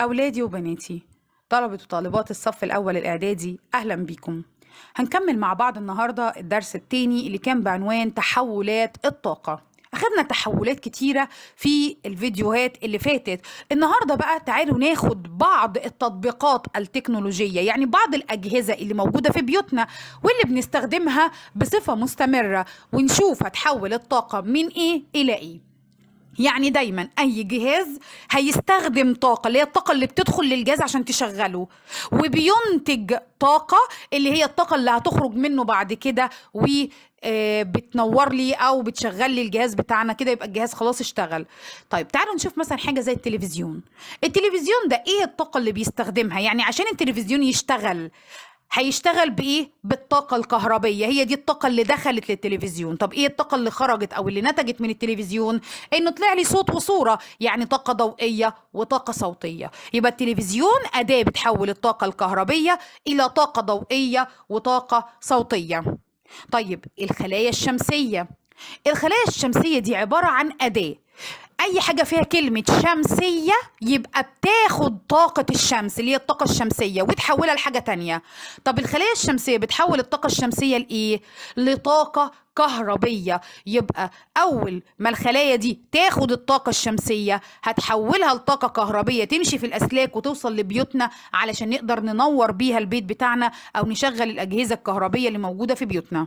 أولادي وبناتي طلبة وطالبات الصف الأول الإعدادي أهلا بيكم هنكمل مع بعض النهاردة الدرس التاني اللي كان بعنوان تحولات الطاقة أخذنا تحولات كتيرة في الفيديوهات اللي فاتت النهاردة بقى تعالوا ناخد بعض التطبيقات التكنولوجية يعني بعض الأجهزة اللي موجودة في بيوتنا واللي بنستخدمها بصفة مستمرة ونشوف هتحول الطاقة من إيه إلى إيه يعني دايما اي جهاز هيستخدم طاقه اللي هي الطاقه اللي بتدخل للجهاز عشان تشغله وبينتج طاقه اللي هي الطاقه اللي هتخرج منه بعد كده و آه، بتنور لي او بتشغل لي الجهاز بتاعنا كده يبقى الجهاز خلاص اشتغل طيب تعالوا نشوف مثلا حاجه زي التلفزيون التلفزيون ده ايه الطاقه اللي بيستخدمها يعني عشان التلفزيون يشتغل هيشتغل بايه بالطاقه الكهربيه هي دي الطاقه اللي دخلت للتلفزيون طب ايه الطاقه اللي خرجت او اللي نتجت من التلفزيون انه طلع لي صوت وصوره يعني طاقه ضوئيه وطاقه صوتيه يبقى التلفزيون اداه بتحول الطاقه الكهربيه الى طاقه ضوئيه وطاقه صوتيه طيب الخلايا الشمسيه الخلايا الشمسيه دي عباره عن اداه اي حاجه فيها كلمه شمسيه يبقى بتاخد طاقه الشمس اللي هي الطاقه الشمسيه وتحولها لحاجه تانية طب الخلايا الشمسيه بتحول الطاقه الشمسيه لايه لطاقه كهربيه يبقى اول ما الخلايا دي تاخد الطاقه الشمسيه هتحولها لطاقه كهربيه تمشي في الاسلاك وتوصل لبيوتنا علشان نقدر ننور بيها البيت بتاعنا او نشغل الاجهزه الكهربيه اللي موجوده في بيوتنا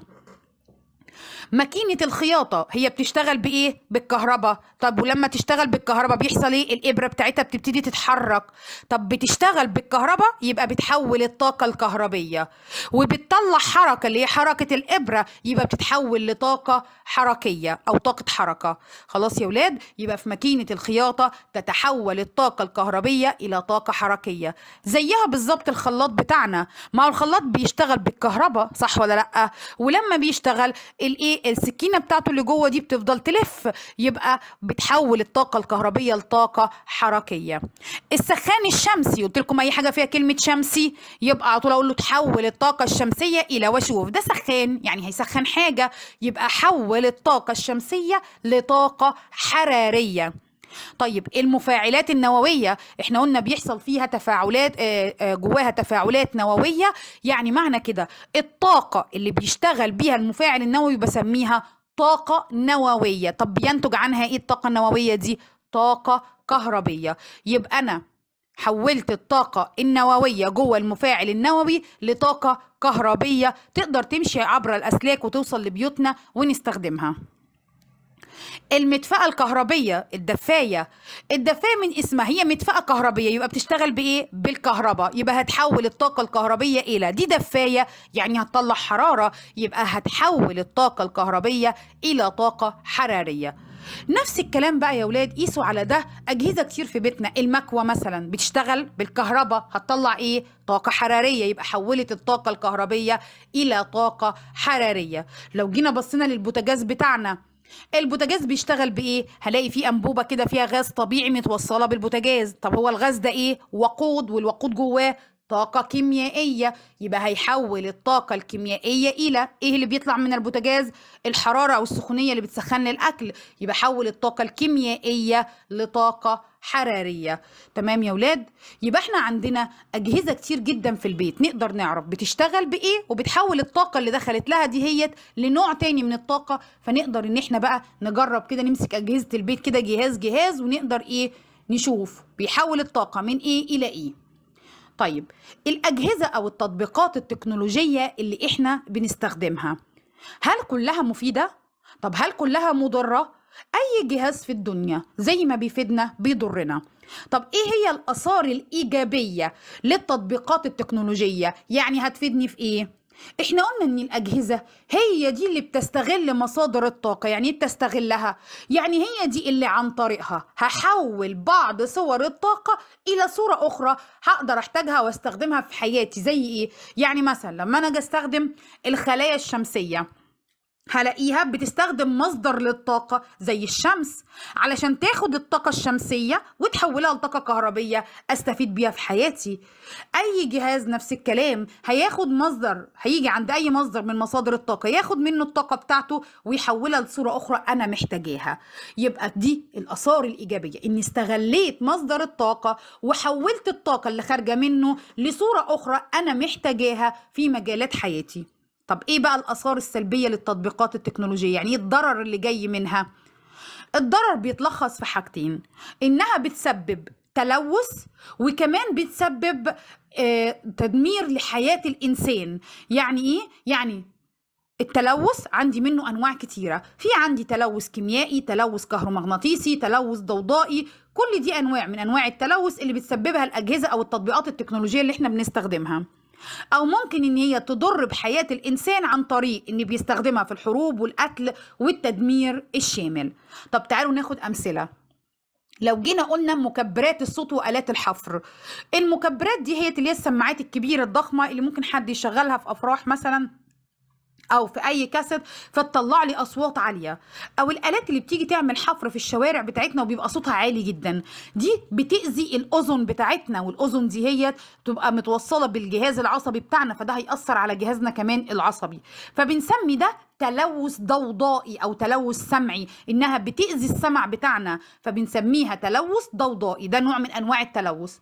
ماكينة الخياطة هي بتشتغل بإيه؟ بالكهرباء طب ولما تشتغل بالكهرباء بيحصل إيه؟ الإبرة بتاعتها بتبتدي تتحرك طب بتشتغل بالكهرباء يبقى بتحول الطاقة الكهربية وبتطلع حركة اللي هي حركة الإبرة يبقى بتتحول لطاقة حركية أو طاقة حركة خلاص يا ولاد يبقى في ماكينة الخياطة تتحول الطاقة الكهربية إلى طاقة حركية زيها بالظبط الخلاط بتاعنا ما هو الخلاط بيشتغل بالكهرباء صح ولا لأ؟ ولما بيشتغل الايه السكينه بتاعته اللي جوه دي بتفضل تلف يبقى بتحول الطاقه الكهربيه لطاقه حركيه السخان الشمسي قلت لكم اي حاجه فيها كلمه شمسي يبقى على طول اقول له تحول الطاقه الشمسيه الى وشوف ده سخان يعني هيسخن حاجه يبقى حول الطاقه الشمسيه لطاقه حراريه طيب المفاعلات النوويه احنا قلنا بيحصل فيها تفاعلات آه، آه، جواها تفاعلات نوويه يعني معنى كده الطاقه اللي بيشتغل بيها المفاعل النووي بسميها طاقه نوويه طب بينتج عنها ايه الطاقه النوويه دي طاقه كهربيه يبقى انا حولت الطاقة النووية جوه المفاعل النووي لطاقة كهربية تقدر تمشي عبر الأسلاك وتوصل لبيوتنا ونستخدمها المدفأة الكهربية الدفاية الدفاية من اسمها هي مدفأة كهربية يبقى بتشتغل بإيه؟ بالكهرباء يبقى هتحول الطاقة الكهربية إلى دي دفاية يعني هتطلع حرارة يبقى هتحول الطاقة الكهربية إلى طاقة حرارية نفس الكلام بقى يا ولاد قيسوا على ده أجهزة كتير في بيتنا المكوى مثلا بتشتغل بالكهرباء هتطلع إيه؟ طاقة حرارية يبقى حولت الطاقة الكهربية إلى طاقة حرارية لو جينا بصينا للبوتاجاز بتاعنا البوتاجاز بيشتغل بايه هلاقي فيه انبوبه كده فيها غاز طبيعي متوصله بالبوتاجاز طب هو الغاز ده ايه وقود والوقود جواه طاقة كيميائية يبقى هيحول الطاقة الكيميائية إلى إيه اللي بيطلع من البوتاجاز الحرارة أو السخونية اللي بتسخن الأكل يبقى حول الطاقة الكيميائية لطاقة حرارية تمام يا ولاد يبقى احنا عندنا أجهزة كتير جدا في البيت نقدر نعرف بتشتغل بإيه وبتحول الطاقة اللي دخلت لها دي هيت لنوع تاني من الطاقة فنقدر إن احنا بقى نجرب كده نمسك أجهزة البيت كده جهاز جهاز ونقدر إيه نشوف بيحول الطاقة من إيه إلى إيه طيب الأجهزة أو التطبيقات التكنولوجية اللي احنا بنستخدمها هل كلها مفيدة؟ طب هل كلها مضرة؟ اي جهاز في الدنيا زي ما بيفيدنا بيضرنا طب ايه هي الاثار الايجابيه للتطبيقات التكنولوجيه يعني هتفيدني في ايه احنا قلنا ان الاجهزه هي دي اللي بتستغل مصادر الطاقه يعني ايه بتستغلها يعني هي دي اللي عن طريقها هحول بعض صور الطاقه الى صوره اخرى هقدر احتاجها واستخدمها في حياتي زي ايه يعني مثلا لما انا اجي استخدم الخلايا الشمسيه هلاقيها بتستخدم مصدر للطاقة زي الشمس علشان تاخد الطاقة الشمسية وتحولها لطاقة كهربية أستفيد بيها في حياتي أي جهاز نفس الكلام هياخد مصدر هيجي عند أي مصدر من مصادر الطاقة ياخد منه الطاقة بتاعته ويحولها لصورة أخرى أنا محتاجاها يبقى دي الآثار الإيجابية إني استغليت مصدر الطاقة وحولت الطاقة اللي خارجة منه لصورة أخرى أنا محتاجاها في مجالات حياتي طب ايه بقى الاثار السلبيه للتطبيقات التكنولوجيه يعني ايه الضرر اللي جاي منها الضرر بيتلخص في حاجتين انها بتسبب تلوث وكمان بتسبب آه، تدمير لحياه الانسان يعني ايه يعني التلوث عندي منه انواع كتيره في عندي تلوث كيميائي تلوث كهرومغناطيسي تلوث ضوضائي كل دي انواع من انواع التلوث اللي بتسببها الاجهزه او التطبيقات التكنولوجيه اللي احنا بنستخدمها او ممكن ان هي تضر بحياه الانسان عن طريق ان بيستخدمها في الحروب والقتل والتدمير الشامل طب تعالوا ناخد امثله لو جينا قلنا مكبرات الصوت والات الحفر المكبرات دي هي اللي هي السماعات الكبيره الضخمه اللي ممكن حد يشغلها في افراح مثلا او في اي كاسيت فتطلع لي اصوات عاليه او الالات اللي بتيجي تعمل حفر في الشوارع بتاعتنا وبيبقى صوتها عالي جدا دي بتاذي الاذن بتاعتنا والاذن دي هي تبقى متوصله بالجهاز العصبي بتاعنا فده هياثر على جهازنا كمان العصبي فبنسمي ده تلوث ضوضائي او تلوث سمعي انها بتاذي السمع بتاعنا فبنسميها تلوث ضوضائي ده نوع من انواع التلوث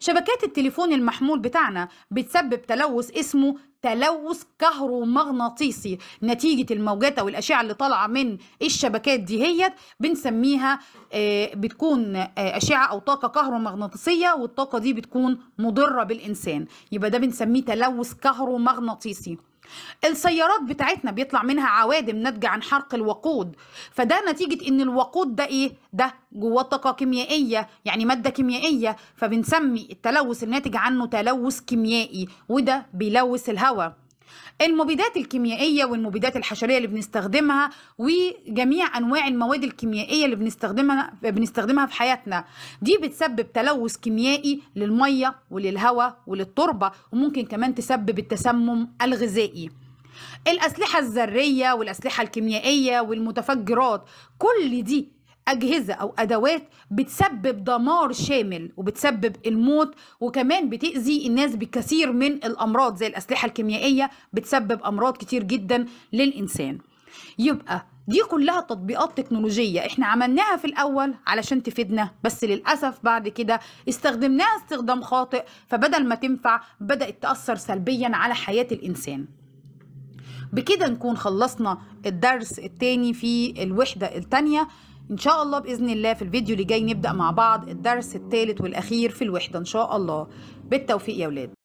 شبكات التليفون المحمول بتاعنا بتسبب تلوث اسمه تلوث كهرومغناطيسي نتيجة الموجات أو الأشعة اللي طالعة من الشبكات دي هي بنسميها آه، بتكون آه، أشعة أو طاقة كهرومغناطيسية والطاقة دي بتكون مضرة بالإنسان يبقى ده بنسميه تلوث كهرومغناطيسي السيارات بتاعتنا بيطلع منها عوادم ناتجه عن حرق الوقود فده نتيجه ان الوقود ده ايه ده جواه طاقه كيميائيه يعني ماده كيميائيه فبنسمي التلوث الناتج عنه تلوث كيميائي وده بيلوث الهواء المبيدات الكيميائيه والمبيدات الحشريه اللي بنستخدمها وجميع انواع المواد الكيميائيه اللي بنستخدمها بنستخدمها في حياتنا دي بتسبب تلوث كيميائي للميه وللهواء وللتربه وممكن كمان تسبب التسمم الغذائي الأسلحة الذرية والأسلحة الكيميائية والمتفجرات كل دي أجهزة أو أدوات بتسبب دمار شامل وبتسبب الموت وكمان بتأذي الناس بكثير من الأمراض زي الأسلحة الكيميائية بتسبب أمراض كتير جدا للإنسان يبقى دي كلها تطبيقات تكنولوجية احنا عملناها في الأول علشان تفيدنا بس للأسف بعد كده استخدمناها استخدام خاطئ فبدل ما تنفع بدأت تأثر سلبيا على حياة الإنسان بكده نكون خلصنا الدرس التاني في الوحدة التانية ان شاء الله باذن الله في الفيديو اللي جاي نبدا مع بعض الدرس الثالث والاخير في الوحده ان شاء الله بالتوفيق يا اولاد